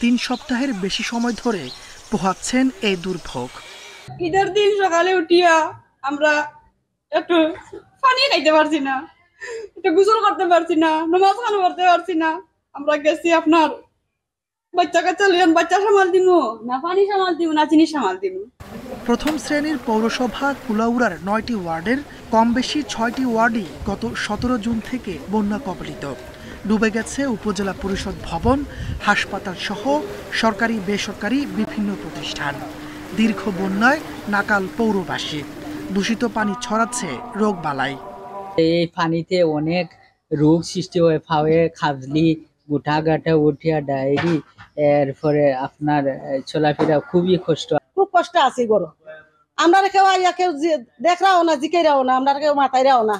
তিন সপ্তাহের বেশি সময় ধরে পোহাচ্ছেন এই দুর্ভোগ ঈদের দিন সকালে উঠিয়া আমরা একটু পানি খাইতে পারছি না একটু গুজল করতে পারছি না নমাজ খানো করতে পারছি না আমরা গেছি আপনার বাচ্চা কাচ্চা লিয়ান বাচ্চা সামাল দিব না পানি সামাল দিমু না চিনি সামাল দিমু প্রথম শ্রেণীর পৌরসভা কুলাউড়ার নয়টি ওয়ার্ডের কম বেশি ছয়টি ওয়ার্ডই গত সতেরো জুন থেকে বন্যা কবলিত ডুবে গেছে উপজেলা পরিষদ ভবন হাসপাতাল সহ সরকারি বেসরকারি বিভিন্ন প্রতিষ্ঠান দীর্ঘ বন্যায় নাকাল পৌরবাসী দূষিত পানি ছড়াচ্ছে বালাই এই পানিতে অনেক রোগ সৃষ্টি হয়ে ফাওয়ে খাজলি গুঠা গাঠা উঠিয়া ডায়েরি এরপরে আপনার চলাফেরা খুবই কষ্ট খুব কষ্ট আছে গরু আমরা কেউ আইয়া কেউ রাও না রাও না আমরা কেউ মাথায় রাও না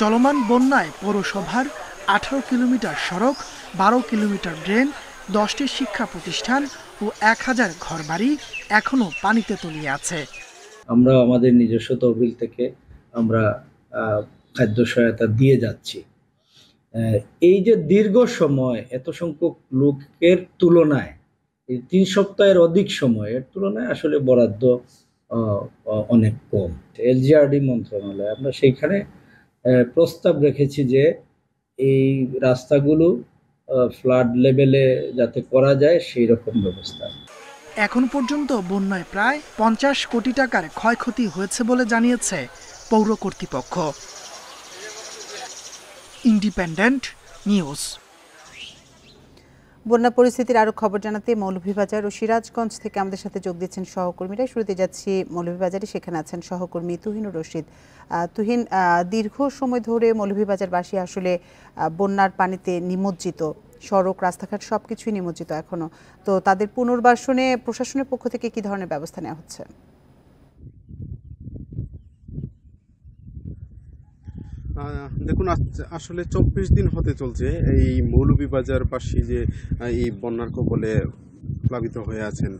চলমান বন্যায় পৌরসভার আঠারো কিলোমিটার সড়ক বারো কিলোমিটার ড্রেন দশটি শিক্ষা প্রতিষ্ঠান ও এক হাজার ঘরবাড়ি এখনও পানিতে তলিয়ে আছে আমরা আমাদের নিজস্ব তহবিল থেকে আমরা খাদ্য সহায়তা দিয়ে যাচ্ছি এই যে দীর্ঘ সময় এত সংখ্যক লোকের তুলনায় এই তিন সপ্তাহের অধিক সময়ের তুলনায় আসলে বরাদ্দ অনেক কম এলজিআরডি মন্ত্রণালয় আমরা সেইখানে প্রস্তাব রেখেছি যে এই রাস্তাগুলো ফ্লাড লেভেলে যাতে করা যায় সেই রকম ব্যবস্থা এখন পর্যন্ত বন্যায় প্রায় পঞ্চাশ কোটি টাকার ক্ষয়ক্ষতি হয়েছে বলে জানিয়েছে পৌর কর্তৃপক্ষ ইন্ডিপেন্ডেন্ট নিউজ বন্যা পরিস্থিতির আরো খবর জানাতে মৌলভীবাজার ও সিরাজগঞ্জ থেকে আমাদের সাথে যোগ দিচ্ছেন সহকর্মীরা শুরুতে যাচ্ছি মৌলভীবাজারে সেখানে আছেন সহকর্মী তুহিনুর রশিদ তুহিন দীর্ঘ সময় ধরে মৌলভীবাজারবাসী আসলে বন্যার পানিতে নিমজ্জিত সড়ক রাস্তাঘাট সব কিছুই নিমজ্জিত এখনও তো তাদের পুনর্বাসনে প্রশাসনের পক্ষ থেকে কি ধরনের ব্যবস্থা নেওয়া হচ্ছে দেখুন আসলে চব্বিশ দিন হতে চলছে এই মৌলভীবাজারবাসী যে এই বন্যার কবলে প্লাবিত হয়ে আছেন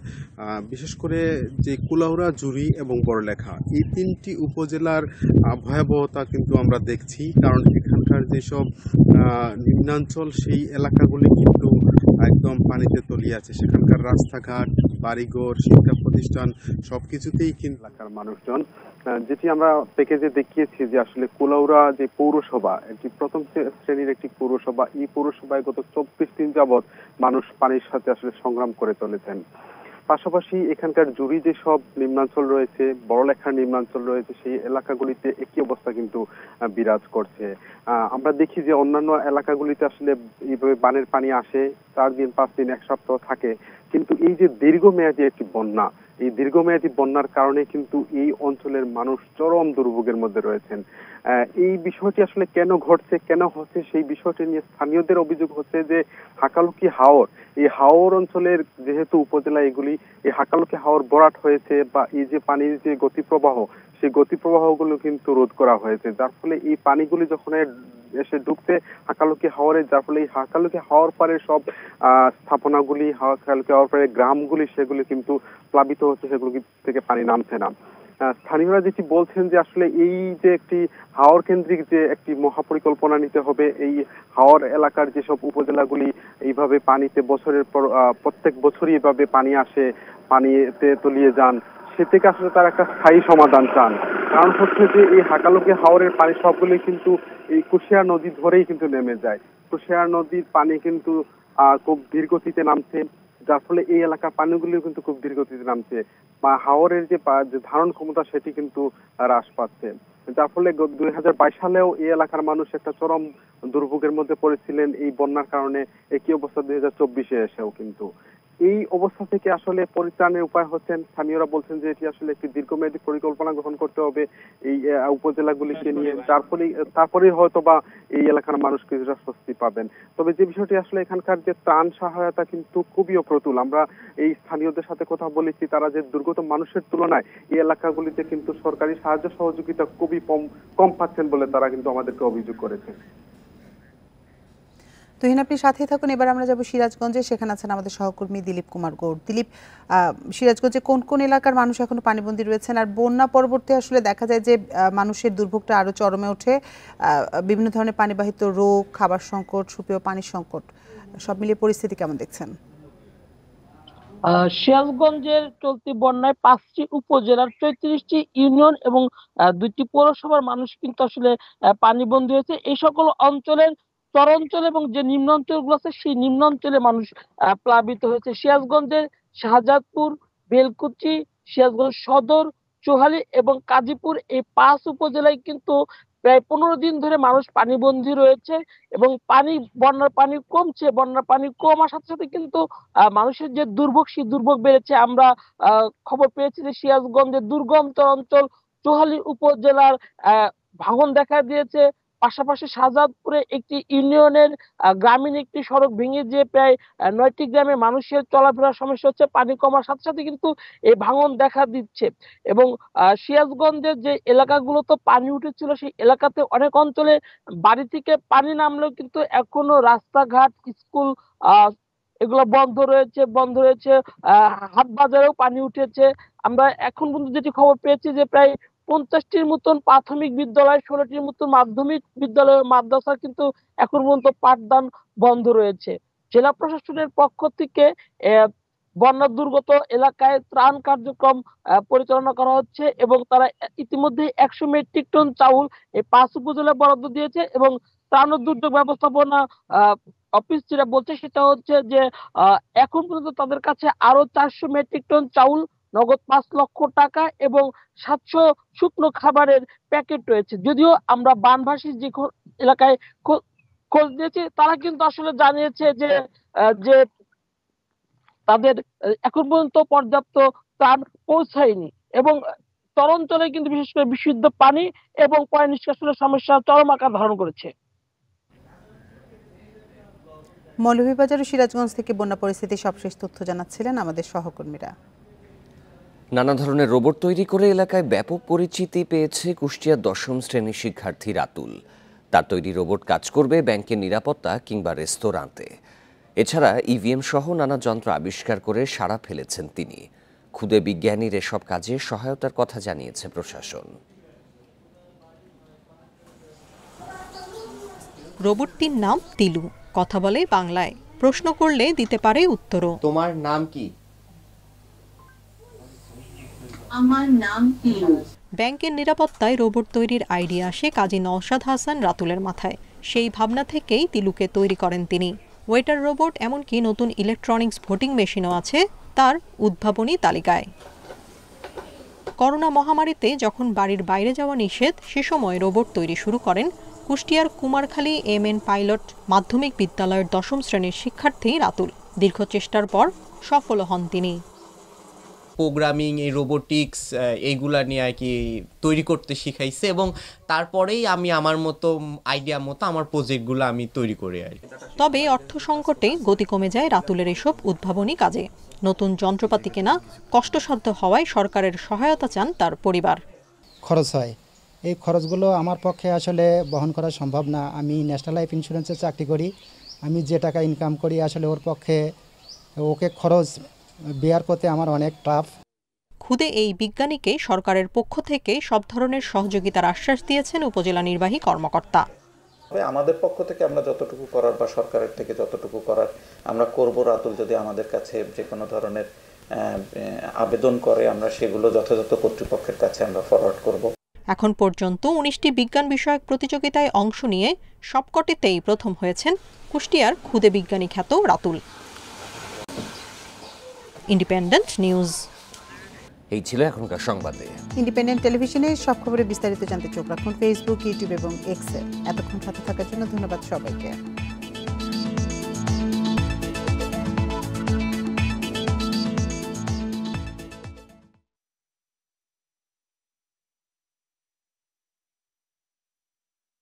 বিশেষ করে যে কুলাউরা জুরি এবং বড়লেখা এই তিনটি উপজেলার ভয়াবহতা কিন্তু আমরা দেখছি কারণ এখানকার যেসব নিম্নাঞ্চল সেই এলাকাগুলি কিন্তু একদম পানিতে তলিয়ে আছে সেখানকার রাস্তাঘাট বাড়িঘর শিক্ষা প্রতিষ্ঠান সবকিছুতেই কিন্তু এলাকার মানুষজন যেটি আমরা প্যাকেজে দেখিয়েছি যে আসলে কুলাউড়া যে পৌরসভা একটি প্রথম শ্রেণীর একটি পৌরসভা এই পৌরসভায় গত চব্বিশ দিন যাবৎ মানুষ পানির সাথে আসলে সংগ্রাম করে চলেছেন পাশাপাশি এখানকার জুড়ি যেসব নিম্নাঞ্চল রয়েছে বড়লেখার নিম্নাঞ্চল রয়েছে সেই এলাকাগুলিতে একই অবস্থা কিন্তু বিরাজ করছে আমরা দেখি যে অন্যান্য এলাকাগুলিতে আসলে এইভাবে বানের পানি আসে চার দিন পাঁচ দিন এক সপ্তাহ থাকে কিন্তু এই যে দীর্ঘমেয়াদী একটি বন্যা এই দীর্ঘমেয়াদী বন্যার কারণে কিন্তু এই অঞ্চলের মানুষ চরম দুর্ভোগের মধ্যে রয়েছেন এই বিষয়টি আসলে কেন ঘটছে কেন হচ্ছে সেই বিষয়টি নিয়ে স্থানীয়দের অভিযোগ হচ্ছে যে হাকালুকি হাওর এই হাওর অঞ্চলের যেহেতু উপজেলা এগুলি এই হাকালুকি হাওর বরাট হয়েছে বা এই যে পানির যে গতিপ্রবাহ সেই গতিপ্রবাহগুলো কিন্তু রোধ করা হয়েছে যার ফলে এই পানিগুলি যখন এসে ঢুকতে হাকালুকি হাওরে যার ফলে এই হাকালুকি হাওর পারে সব স্থাপনাগুলি হাকালুকি হাওর পারে গ্রামগুলি সেগুলি কিন্তু প্লাবিত হচ্ছে সেগুলো থেকে পানি নামছে না স্থানীয়রা যেটি বলছেন যে আসলে এই যে একটি হাওর কেন্দ্রিক যে একটি মহাপরিকল্পনা নিতে হবে এই হাওর এলাকার যেসব উপজেলাগুলি এইভাবে পানিতে বছরের পর প্রত্যেক বছরই এভাবে পানি আসে পানিতে তলিয়ে যান সে থেকে আসলে তার একটা স্থায়ী সমাধান চান কারণ হচ্ছে যে এই হাকালুকি হাওরের পানি সবগুলি কিন্তু এই কুশিয়ার নদী ধরেই কিন্তু নেমে যায় কুশিয়ার নদীর পানি কিন্তু খুব ধীর গতিতে নামছে যার ফলে এই এলাকার পানিগুলো কিন্তু খুব ধীরগতিতে নামছে বা হাওরের যে ধারণ ক্ষমতা সেটি কিন্তু হ্রাস পাচ্ছে যার ফলে দুই হাজার বাইশ সালেও এই এলাকার মানুষ একটা চরম দুর্ভোগের মধ্যে পড়েছিলেন এই বন্যার কারণে একই অবস্থা দুই হাজার চব্বিশে এসেও কিন্তু এই অবস্থা থেকে আসলে পরিত্রাণের উপায় হচ্ছেন স্থানীয়রা বলছেন যে এটি আসলে একটি দীর্ঘমেয়াদী পরিকল্পনা গ্রহণ করতে হবে এই উপজেলাগুলিকে নিয়ে তার ফলে তারপরে হয়তো বা এই এলাকার মানুষ কিছুটা স্বস্তি পাবেন তবে যে বিষয়টি আসলে এখানকার যে ত্রাণ সহায়তা কিন্তু খুবই অপ্রতুল আমরা এই স্থানীয়দের সাথে কথা বলেছি তারা যে দুর্গত মানুষের তুলনায় এই এলাকাগুলিতে কিন্তু সরকারি সাহায্য সহযোগিতা খুবই কম কম পাচ্ছেন বলে তারা কিন্তু আমাদেরকে অভিযোগ করেছেন তুহিন আপনি সাথেই থাকুন এবার আমরা যাব সিরাজগঞ্জে সেখানে আছেন আমাদের সহকর্মী দিলীপ কুমার গৌড় দিলীপ সিরাজগঞ্জে কোন কোন এলাকার মানুষ এখনো পানিবন্দি রয়েছেন আর বন্যা পরবর্তী আসলে দেখা যায় যে মানুষের দুর্ভোগটা আরও চরমে ওঠে বিভিন্ন ধরনের পানিবাহিত রোগ খাবার সংকট সুপেয় পানি সংকট সব মিলিয়ে পরিস্থিতি কেমন দেখছেন শিয়ালগঞ্জের চলতি বন্যায় পাঁচটি উপজেলার চৌত্রিশটি ইউনিয়ন এবং দুইটি পৌরসভার মানুষ কিন্তু আসলে পানিবন্দী হয়েছে এই সকল অঞ্চলের অঞ্চল এবং যে নিম্ন গুলো আছে সেই নিম্ন অঞ্চলে মানুষ প্লাবিত হয়েছে সিরাজগঞ্জের শাহজাদপুর বেলকুচি সিরাজগঞ্জ সদর চোহালি এবং কাজীপুর এই পাঁচ উপজেলায় কিন্তু প্রায় পনেরো দিন ধরে মানুষ পানিবন্দী রয়েছে এবং পানি বন্যার পানি কমছে বন্যার পানি কমার সাথে সাথে কিন্তু মানুষের যে দুর্ভোগ সেই দুর্ভোগ বেড়েছে আমরা খবর পেয়েছি যে সিরাজগঞ্জের দুর্গম অঞ্চল চোহালি উপজেলার ভাঙন দেখা দিয়েছে পাশাপাশি শাহজাদপুরে একটি ইউনিয়নের গ্রামীণ একটি সড়ক ভেঙে দিয়ে প্রায় নয়টি গ্রামে মানুষের চলাফেরার সমস্যা হচ্ছে পানি কমার সাথে সাথে কিন্তু এই ভাঙন দেখা দিচ্ছে এবং সিয়াজগঞ্জের যে এলাকাগুলো তো পানি উঠেছিল সেই এলাকাতে অনেক অঞ্চলে বাড়ি থেকে পানি নামলেও কিন্তু এখনো রাস্তাঘাট স্কুল এগুলো বন্ধ রয়েছে বন্ধ রয়েছে আহ হাট বাজারেও পানি উঠেছে আমরা এখন পর্যন্ত যেটি খবর পেয়েছি যে প্রায় পঞ্চাশটির মতন প্রাথমিক বিদ্যালয় ষোলোটির মতন মাধ্যমিক বিদ্যালয় মাদ্রাসা কিন্তু এখন পর্যন্ত পাঠদান বন্ধ রয়েছে জেলা প্রশাসনের পক্ষ থেকে বন্যা দুর্গত এলাকায় ত্রাণ কার্যক্রম পরিচালনা করা হচ্ছে এবং তারা ইতিমধ্যে একশো মেট্রিক টন চাউল এই পাঁচ উপজেলায় বরাদ্দ দিয়েছে এবং ত্রাণ ও দুর্যোগ ব্যবস্থাপনা অফিস যেটা বলছে সেটা হচ্ছে যে এখন পর্যন্ত তাদের কাছে আরো চারশো মেট্রিক টন চাউল নগদ পাঁচ লক্ষ টাকা এবং সাতশো শুকনো খাবারের প্যাকেট রয়েছে যদিও আমরা বানভাসী যে এলাকায় খোঁজ নিয়েছি তারা কিন্তু আসলে জানিয়েছে যে হ্যাঁ। যে তাদের এখন পর্যন্ত পর্যাপ্ত ত্রাণ পৌঁছায়নি এবং তরঞ্চলে কিন্তু বিশেষ করে বিশুদ্ধ পানি এবং পয় নিষ্কাশনের সমস্যা চরম আকার ধারণ করেছে মৌলভীবাজার ও সিরাজগঞ্জ থেকে বন্যা পরিস্থিতি সবশেষ তথ্য জানাচ্ছিলেন আমাদের সহকর্মীরা নানা ধরনের রোবট তৈরি করে এলাকায় ব্যাপক পরিচিতি পেয়েছে কুষ্টিয়ার দশম শ্রেণীর শিক্ষার্থী রাতুল তার তৈরি রোবট কাজ করবে ব্যাংকের নিরাপত্তা কিংবা রেস্তোরাঁতে এছাড়া ইভিএম সহ নানা যন্ত্র আবিষ্কার করে সাড়া ফেলেছেন তিনি ক্ষুদে বিজ্ঞানীর এসব কাজে সহায়তার কথা জানিয়েছে প্রশাসন রোবটটির নাম তিলু কথা বলে বাংলায় প্রশ্ন করলে দিতে পারে উত্তরও তোমার নাম কি আমার নাম ফিরোজ ব্যাংকের নিরাপত্তায় রোবট তৈরির আইডিয়া আসে কাজী নওশাদ হাসান রাতুলের মাথায় সেই ভাবনা থেকেই তিলুকে তৈরি করেন তিনি ওয়েটার রোবট এমনকি নতুন ইলেকট্রনিক্স ভোটিং মেশিনও আছে তার উদ্ভাবনী তালিকায় করোনা মহামারীতে যখন বাড়ির বাইরে যাওয়া নিষেধ সে সময় রোবট তৈরি শুরু করেন কুষ্টিয়ার কুমারখালী এম এন পাইলট মাধ্যমিক বিদ্যালয়ের দশম শ্রেণীর শিক্ষার্থী রাতুল দীর্ঘ চেষ্টার পর সফল হন তিনি প্রোগ্রামিং এই রোবোটিক্স এইগুলা নিয়ে আর কি তৈরি করতে শিখাইছে এবং তারপরেই আমি আমার মতো আইডিয়া মতো আমার প্রজেক্টগুলো আমি তৈরি করে আর তবে অর্থ সংকটে গতি কমে যায় রাতুলের এসব উদ্ভাবনী কাজে নতুন যন্ত্রপাতি কেনা কষ্টসাধ্য হওয়ায় সরকারের সহায়তা চান তার পরিবার খরচ হয় এই খরচগুলো আমার পক্ষে আসলে বহন করা সম্ভব না আমি ন্যাশনাল লাইফ ইন্স্যুরেন্সে চাকরি করি আমি যে টাকা ইনকাম করি আসলে ওর পক্ষে ওকে খরচ বিয়ার পথে আমার অনেক টাফ খুদে এই বিজ্ঞানীকে সরকারের পক্ষ থেকে সব ধরনের সহযোগিতার আশ্বাস দিয়েছেন উপজেলা নির্বাহী কর্মকর্তা তবে আমাদের পক্ষ থেকে আমরা যতটুকু করার বা সরকারের থেকে যতটুকু করার আমরা করব রাতুল যদি আমাদের কাছে যে কোনো ধরনের আবেদন করে আমরা সেগুলো যথাযথ কর্তৃপক্ষের কাছে আমরা ফরওয়ার্ড করব এখন পর্যন্ত উনিশটি বিজ্ঞান বিষয়ক প্রতিযোগিতায় অংশ নিয়ে সবকটিতেই প্রথম হয়েছেন কুষ্টিয়ার খুদে বিজ্ঞানী খ্যাত রাতুল ইন্ডিপেন্ডেন্ট নিউজ এই ছিল এখনকার সংবাদে ইন্ডিপেন্ডেন্ট টেলিভিশনে সব খবরে বিস্তারিত জানতে চোখ রাখুন ফেসবুক ইউটিউব এবং এক্সেল এতক্ষণ সাথে থাকার জন্য ধন্যবাদ সবাইকে